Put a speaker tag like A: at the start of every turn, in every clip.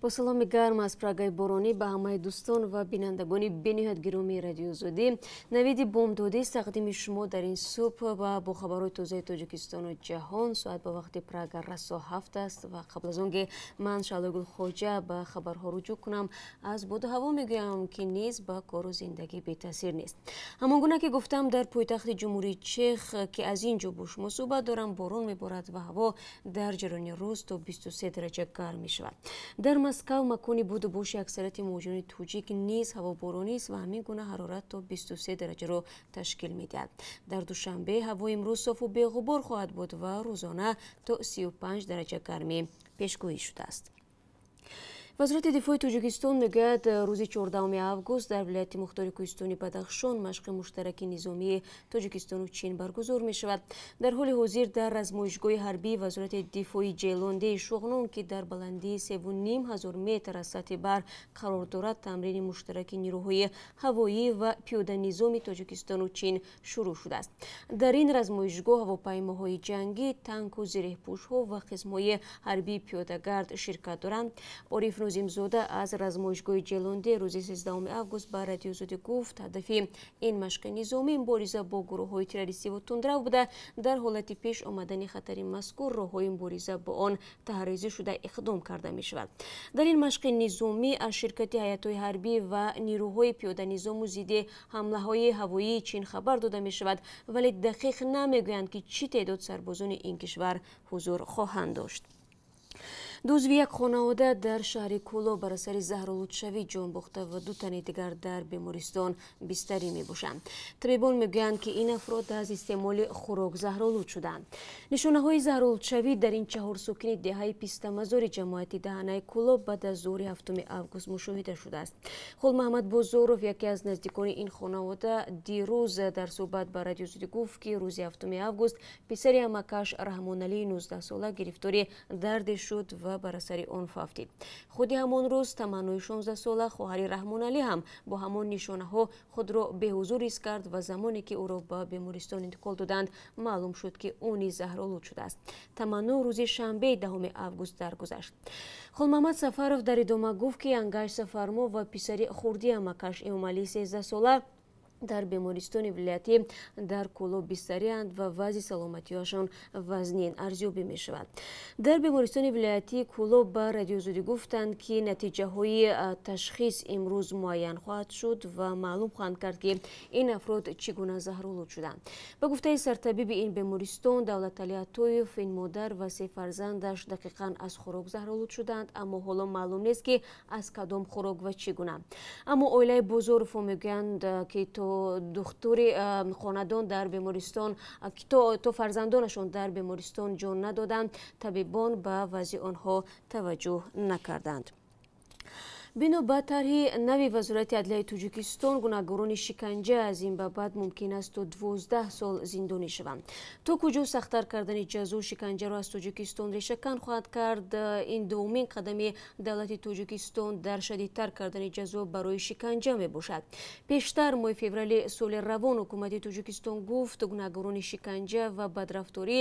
A: با سلام گرم از پرگای بارانی به همه دوستان و بینندگانی بینیت گرومی رادیو زودی نوید دودی است تقدیم شما در این صبح و با خبرهای توزیع تاجیکستان و جهان ساعت با وقت پراگ رسا هفت است و قبل از اونگه من شالوگل خوجه به خبرها رجوع کنم از بود هوا میگویم که نیز با کار و زندگی بی تاثیر نیست همانگونه که گفتم در پایتخت جمهوری چخ که از اینجا با شما صحبت دارم باران میبارد و هوا در جریان روز تا 23 درجه گرم شود. در маскав макони буду боши аксарияти муҳоҷирони тоҷик низ ҳавоборонист ва ҳамин гуна ҳарорат то бистусе дараҷаро ташкил медиҳад дар душанбе ҳаво имрӯз софу беғубор хоҳад буд ва рӯзона то сию панҷ дараҷа гармӣ пешгӯӣ шудааст вазирати дифои тоҷикистон мегӯяд э, рӯзи 14 август дар вилояти мухтори кӯҳистони бадахшон машқи муштараки низомии тоҷикистону чин баргузор мешавад дар ҳоли ҳозир дар размоишгоҳи ҳарбии вазорати дифои ҷелондии шуғнон ки дар баландии сеҳазор метр аз сатҳи бар қарор дорад тамрини муштараки нирӯҳои ҳавоӣ ва пиёданизоми тоҷикистону чин шурӯъ шудааст дар ин размоишгоҳ ҳавопаймоҳои ҷангӣ танку зиреҳпӯшҳо ва қисмҳои ҳарбии пиёдагард ширкат доранд ориф имзода аз размоишгоҳи ҷелонди рӯзи 13 август ба радиозуди гуфт ҳадафи ин машқи низомӣ мубориза бо гурӯҳҳои террористиву тундрав буда дар ҳолати пеш омадани хатари мазкур роҳҳои мубориза бо он таҳризӣ шуда иқдом карда мешавад дар ин машқи низомӣ аз ширкати ҳайатҳои ҳарбӣ ва нирӯҳои пиёданизому зидди ҳамлаҳои ҳавоии чин хабар дода мешавад вале дақиқ намегӯянд ки чӣ теъдод сарбозони ин кишвар ҳузур хоҳанд дошт дузви як хонаода дар шаҳри куло бар асари заҳролудшавӣ ҷон бохта ва ду тани дигар дар бемористон бистарӣ мебошанд табибон мегӯянд ки ин афрод аз истеъмоли хӯрок заҳролуд шуданд нишонаҳои заҳролудшавӣ дар ин чаҳор сокини деҳаи пистамазори ҷамоати даҳанаи куло баъд аз зури ҳафт август мушоҳида шудааст хол маҳамад бозоров яке аз наздикони ин хонаода дирӯз дар суҳбат ба радио зуди гуфт ки рӯзи ҳафт август писари амакаш раҳмоналии 19сола гирифтори дарде шуд ва бар асари он фавтид худи ҳамон рӯз таманнои 16 сола хоҳари раҳмоналӣ ҳам бо ҳамон нишонаҳо худро беҳузур ҳис кард ва замоне ки ӯро ба бемористон интиқол доданд маълум шуд ки ӯ низ заҳролуд шудааст таманно рӯзи шанбе 1 август даргузашт холмамад сафаров дар идома гуфт ки ангаш сафармо ва писари хурдиамакаш эмомалӣ 13 сола дар бемористони вилоятӣ дар кӯлоб бистариянд ва вазъи саломатиҳошон вазнин арзёбӣ мешавад дар бемористони вилоятӣ кӯлоб ба радиозудӣ гуфтанд ки натиҷаҳои ташхис имрӯз муайян хоҳад шуд ва маълум хоҳанд кард ки ин афрод чӣ гуна заҳролуд шуданд ба гуфтаи сартабиби ин бемористон давлатали атоев ин модар ва се фарзандаш дақиқан аз хӯрок заҳролуд шуданд аммо ҳоло маълум нест ки аз кадом хӯрок ва чӣ гуна аммо оилаи бозоров мегӯянд ки то دختری دختر خاندان در بیمارستان تو, تو فرزندانشون در بیمارستان جان ندادند طبیبان به وضع آنها توجه نکردند бино ба тарҳи нави вазорати адлияи тоҷикистон гунаҳгорони шиканҷа аз ин ба баъд мумкин аст то дувоздаҳ сол зиндонӣ шаванд то куҷо сахттар кардани ҷазо шиканҷаро аз тоҷикистон решакан хоҳад кард ин дуввумин қадами давлати тоҷикистон дар шадидтар кардани ҷазо барои шиканҷа мебошад пештар моҳи феврали соли равон ҳукумати тоҷикистон гуфт гунаҳгорони шиканҷа ва бадрафторӣ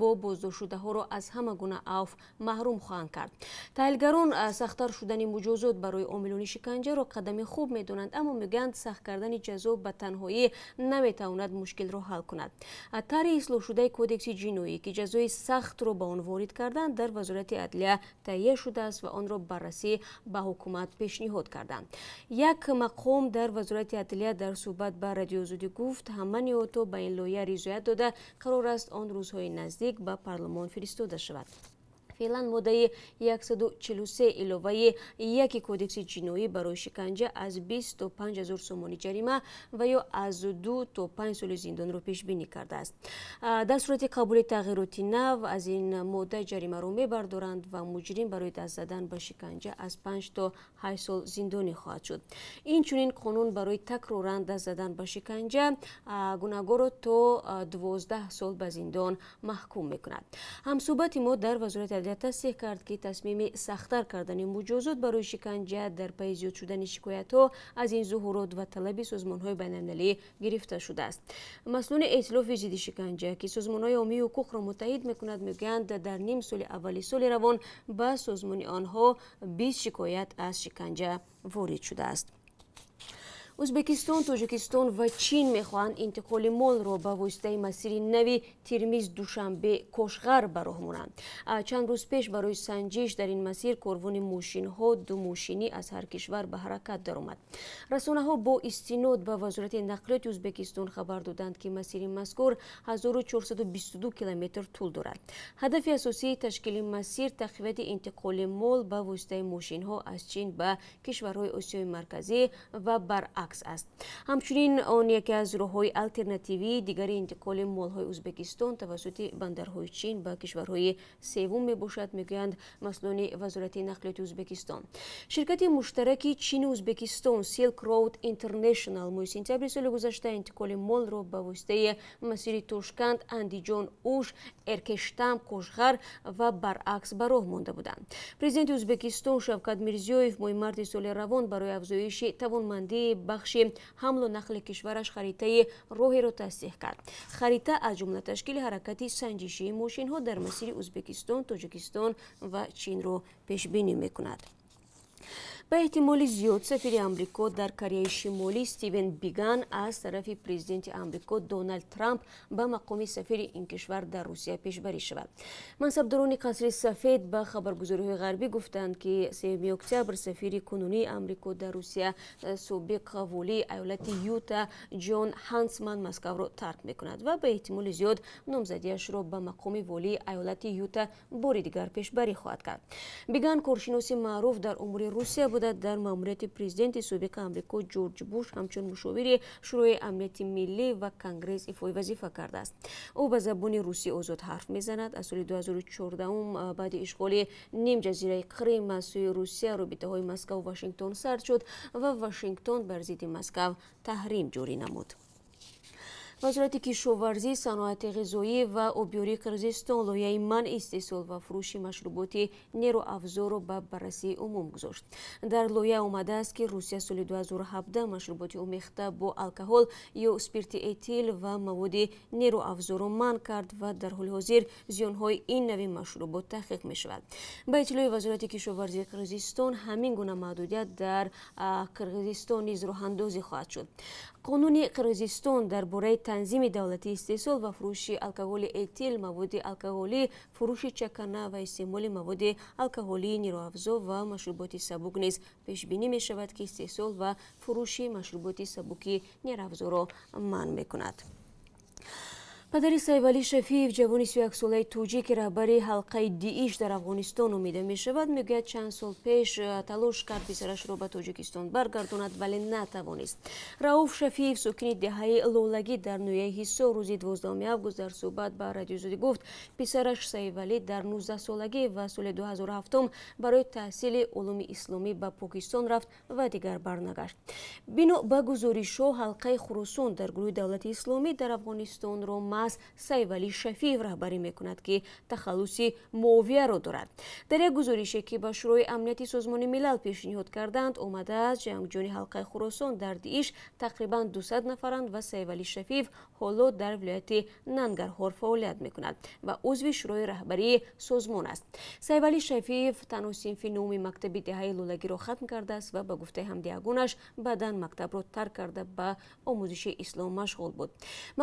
A: бо боздоштшудаҳоро аз ҳама гуна авф маҳрум хоҳанд кард таҳлилгарон сахттар шудани муҷозот барои омилони шиканҷаро қадами хуб медонанд аммо мегӯянд сахт кардани ҷазо ба танҳоӣ наметавонад мушкилро ҳал кунад тари ислоҳшудаи кодекси ҷиноӣ ки ҷазои сахтро ба он ворид карданд дар вазорати адлия таҳия шудааст ва онро баррасӣ ба ҳукумат пешниҳод карданд як мақом дар вазорати адлия дар суҳбат ба радиоозодӣ гуфт ҳама ниҳодҳо ба ин лоия ризоят дода қарор аст он рӯзҳои наздик ба парлумон фиристода шавад فعلا مدعی 143 الوه یکی کودکس جنوی برای شکنجه از 20 تا 5 هزار سومانی جریمه و یا از دو تا 5 سال زندان رو پیش بینی کرده است در صورت قبول تغییرات نو از این مدت جریمه رو بردارند و مجرم برای دست زدن به شکنجه از 5 تا 8 سال زندانی خواهد شد این چونین قانون برای رند دست زدن به شکنجه گناهگار تا 12 سال به زندان محکوم میکند همصحبت ما در وزارت در کرد که تصمیم سختتر کردن مجازات برای شکنجه در پی شدن شکایت ها از این ظهورات و طلبی سازمان های بین گرفته شده است مسئولین ائتلاف ضد شکنجه که سازمان های عمومی حقوق را متحد میکند میگویند در نیم سال اول سال روان به سازمان آنها 20 شکایت از شکنجه وارد شده است узбекистон тоҷикистон ва чин мехоҳанд интиқоли молро ба воситаи масири нави термиз душанбе кошғар бароҳмонанд чанд рӯз пеш барои санҷиш дар ин масир корвони мошинҳо ду мошинӣ аз ҳар кишвар ба ҳаракат даромад расонаҳо бо истинод ба вазорати нақлиёти узбекистон хабар доданд ки масири мазкур 1422 километр тул дорад ҳадафи асосии ташкили масир тақвияти интиқоли мол ба воситаи мошинҳо аз чин ба кишварҳои осиёи марказӣ ва баръа عکس است همچنین آن یکی از روهای الटरनेटیوی دیگری انتقال مالهای ازبکستان توسط بندرهای چین به کشورهای سوم میباشد میگویند مسئولان وزارت نقل و ازبکستان شرکت مشترک چین و ازبکستان سیلک رود اینترنشنال مو سپتامبر سال گذشته انتقال مال را به واسطه مسیر توشکند اندیجان اوش ارکشتام کوشغر و برعکس به راه مانده بودند پرزیدنت ازبکستان شوکت میرزیویف ماه مارس سال روان برای افزایش توانمندی به бахши ҳамлу нақли кишвараш харитаи роҳеро тасдиқ кард харита аз ҷумла ташкили ҳаракати санҷишии мошинҳо дар масири ӯзбекистон тоҷикистон ва чинро пешбинӣ мекунад ба эҳтимоли зиёд сафири амрико дар кореяи шимолӣ стивен биган аз тарафи президенти амрико доналд трамп ба мақоми сафири ин кишвар дар русия пешбарӣ шавад мансабдорони қасри сафед ба хабаргузориҳои ғарбӣ гуфтанд ки севуми октябр сафири кунунии амрико дар русия э, собиқ волии айёлати юта ҷон ҳансман маскавро тарк мекунад ва ба эҳтимоли зиёд номзадиашро ба мақоми волии айёлати юта бори дигар пешбарӣ хоҳад кард биган коршиноси маъруф дар умури русия будад дар маъмурияти президенти субиқи амрико ҷорҷ буш ҳамчун мушовири шӯрои амнияти миллӣ ва конгресс ифои вазифа кардааст ӯ ба забони русӣ озод ҳарф мезанад аз соли 2014 баъди ишғоли ним ҷазираи қрим аз сӯи русия робитаҳои маскав вашингтон сард шуд ва вашингтон бар зидди маскав таҳрим ҷорӣ намуд вазорати кишоварзӣ саноати ғизоӣ ва обёри қирғизистон лоияи манъи истеҳсол ва фурӯши машруботи нероафзорро ба баррасии умум гузошт дар лоя омадааст ки русия соли 2017 машруботи омехта бо алкоҳол ё спирти этил ва маводи нероафзорро манъ кард ва дар ҳоли ҳозир зиёнҳои ин нави машрубот таҳқиқ мешавад ба иттилои вазорати кишоварзии қирғизистон ҳамин гуна маҳдудият дар қирғизистон низ роҳандозӣ хоҳад шуд қонуни қирғизистон дар бораи танзими давлати истеҳсол ва фурӯши алкоголи этил маводи алкоголӣ фурӯши чакана ва истеъмоли маводи алкоголии нироафзо ва машруботи сабук низ пешбинӣ мешавад ки истеҳсол ва фурӯши машруботи сабуки нироафзоро манъ мекунад падари сайвали шафиев ҷавони сюяксолаи тоҷики раҳбари ҳалқаи диш дар афғонистон умида мешавад мегӯяд чанд сол пеш э, талош кард писарашро ба тоҷикистон баргардонад вале натавонист рауф шафиев сокини деҳаи лолагӣ дар ноҳияи ҳисо рӯзи 12 август дар суҳбат ба радиозодӣ гуфт писараш сайвалӣ дар 19 солагӣ ва соли 2007 барои таҳсили улуми исломӣ ба покистон рафт ва дигар барнагашт бино ба гузоришҳо ҳалқаи хурусон дар гурӯҳи давлати исломӣ дар афғонистонро маҳз сайвали шафиев раҳбарӣ мекунад ки тахаллуси муовияро дорад дар як гузорише ки ба шӯрои амнияти созмони милал пешниҳод карданд омадааст ҷангҷӯёни ҳалқаи хуросон дар диш тақрибан 200 нафаранд ва сайвали шафиев ҳоло дар вилояти нангарҳор фаъолият мекунад ва узви шӯрои раҳбарии созмон аст сайвали шафиев танҳо синфи нуми мактаби деҳаи лулагиро хатм кардааст ва ба гуфтаи ҳамдиагонаш баъдан мактабро тарк карда ба омӯзиши ислом машғул буд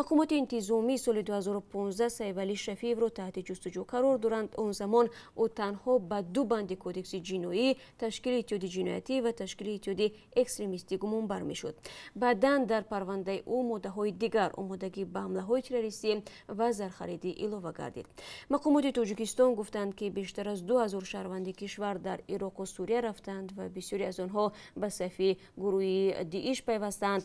A: мақомоти интизомӣ سال 2015 سیولی شفیف رو تحت جستجو قرار دارند اون زمان او تنها به دو بند کودکس جنایی تشکیل اتیاد جنایتی و تشکیل اتیاد اکستریمیستی گمون برمی شد بعدا در پرونده او موده های دیگر آمادگی به حمله های تروریستی و زرخریدی و گردید مقامات توجیکستان گفتند که بیشتر از 2000 شهروند کشور در عراق و سوریه رفتند و بسیاری از آنها به صفی گروه دیش پیوستند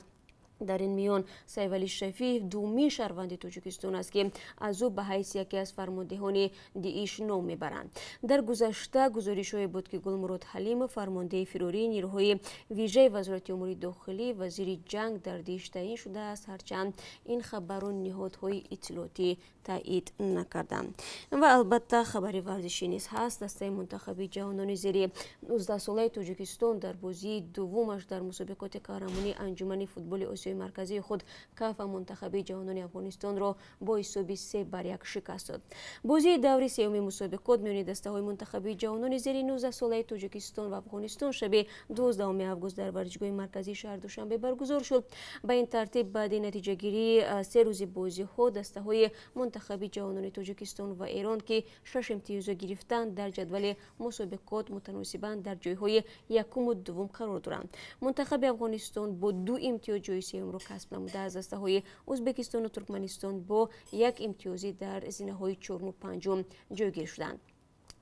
A: дар ин миён сайвали шафиев дуввумин шаҳрванди тоҷикистон аст ки аз ӯ ба ҳайси яке аз фармондеҳони диш ном мебаранд дар гузашта гузоришҳое буд ки гулмурод ҳалимов фармондеҳи фирории нирӯҳои вижаи вазорати умури дохилӣ вазири ҷанг дар диш таъин шудааст ҳарчанд ин хабарро ниҳодҳои иттилоотӣ таъид накарданд ва албатта хабари варзишӣ низ ҳаст дастаи мунтахаби ҷавонони зери 19 солаи тоҷикистон дар бозии дуввумаш дар мусобиқоти қаҳрамонии анҷумани футболи осиё مرکزی خود کف منتخبی جوانان افغانستان را با حساب 3 بر یک شکست داد بازی دوره سوم مسابقات میان دسته های منتخبی جوانان زیر 19 ساله تاجیکستان و افغانستان شب 12 آگوست در ورزشگاه مرکزی شهر دوشنبه برگزار شد با این ترتیب بعد نتیجه گیری سه روز بازی ها دسته های منتخبی جوانان تاجیکستان و ایران که شش امتیاز گرفتند در جدول مسابقات متناسبا در جایهای یکم و دوم قرار دارند منتخب افغانستان با دو امتیاز جای سیوم رو کسب نموده از دسته های اوزبکستان و ترکمنستان با یک امتیازی در زینه های چورم و پنجم جایگیر شدند.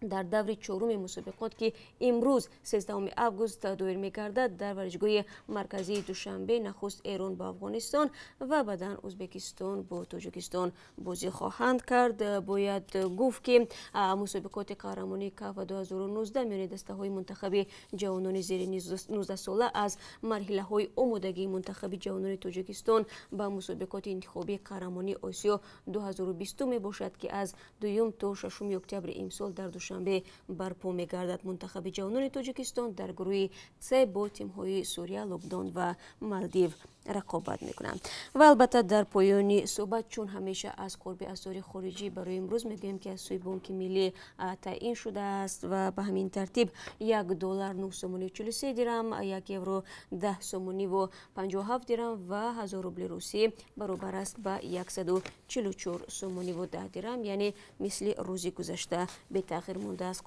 A: در دور چهارم مسابقات که امروز 13 آگوست دایر میگردد در ورزشگاه مرکزی دوشنبه نخست ایران با افغانستان و بعدا ازبکستان با توجکستان بازی خواهند کرد باید گفت که مسابقات قهرمانی کاف 2019 میان دسته های منتخب جوانان زیر 19 ساله از مرحله های آمادگی منتخب جوانان توجکستان با مسابقات انتخابی قهرمانی آسیا 2020 می باشد که از دویم تا 6 اکتبر امسال در دو душанбе барпо мегардад мунтахаби ҷавонони тоҷикистон дар гурӯҳи с бо тимҳои сурия лубдон ва малдив رقابت میکنم و البته در پایانی صحبت چون همیشه از قرب اثار خارجی برای امروز میگویم که از سوی بانک ملی تعیین شده است و به همین ترتیب یک دلار 9 سومونی 43 درم یک یورو 10 سومونی و 57 درم و 1000 روبل روسی برابر است به 144 سومونی و 10 درم یعنی مثل روزی گذشته به تغییر مونده است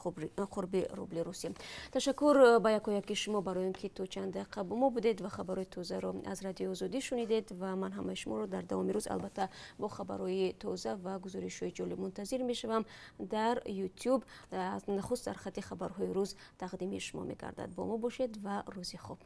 A: قرب روبل روسی تشکر به یکایک شما برای اینکه تو چند دقیقه با ما بودید و خبرای تازه را از رادیو радиои озодӣ шунидед ва ман ҳамаи шуморо дар давоми рӯз албатта бо хабарҳои тоза ва гузоришҳои ҷолиб мунтазир мешавам дар ютуб нахуст дар хати хабарҳои рӯз тақдими шумо мегардад бо мо бошед ва рӯзи хуб